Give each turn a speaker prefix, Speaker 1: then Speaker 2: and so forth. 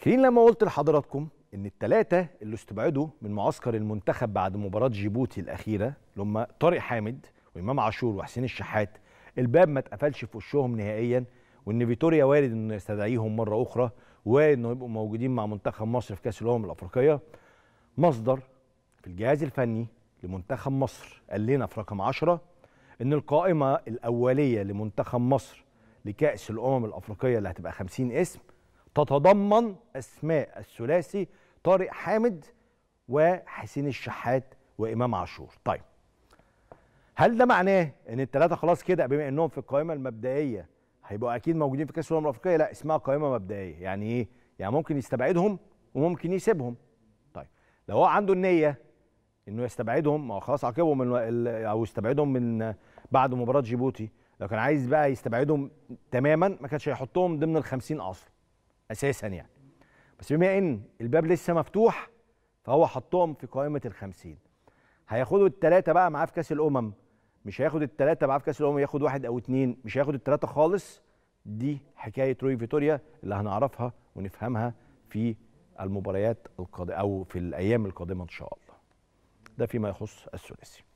Speaker 1: فاكرين لما قلت لحضراتكم ان الثلاثه اللي استبعدوا من معسكر المنتخب بعد مباراه جيبوتي الاخيره لما طارق حامد وامام عاشور وحسين الشحات الباب ما اتقفلش في وشهم نهائيا وان فيتوريا وارد انه يستدعيهم مره اخرى وارد انه يبقوا موجودين مع منتخب مصر في كاس الامم الافريقيه مصدر في الجهاز الفني لمنتخب مصر قال لنا في رقم 10 ان القائمه الاوليه لمنتخب مصر لكاس الامم الافريقيه اللي هتبقى 50 اسم تتضمن أسماء الثلاثي طارق حامد وحسين الشحات وإمام عاشور طيب هل ده معناه ان الثلاثه خلاص كده بما انهم في القائمه المبدئيه هيبقوا اكيد موجودين في كاس الامم الافريقيه لا اسمها قائمه مبدئيه يعني ايه يعني ممكن يستبعدهم وممكن يسيبهم طيب لو هو عنده النيه انه يستبعدهم ما هو خلاص عاقبهم من او يستبعدهم من بعد مباراه جيبوتي لو كان عايز بقى يستبعدهم تماما ما كانش هيحطهم ضمن ال 50 اصلا اساسا يعني بس بما ان الباب لسه مفتوح فهو حطهم في قائمه الخمسين هياخدوا الثلاثه بقى معاه في كاس الامم مش هياخد الثلاثه معاه في كاس الامم ياخد واحد او اثنين مش هياخد الثلاثه خالص دي حكايه روي فيتوريا اللي هنعرفها ونفهمها في المباريات القادمه او في الايام القادمه ان شاء الله ده فيما يخص الثلاثي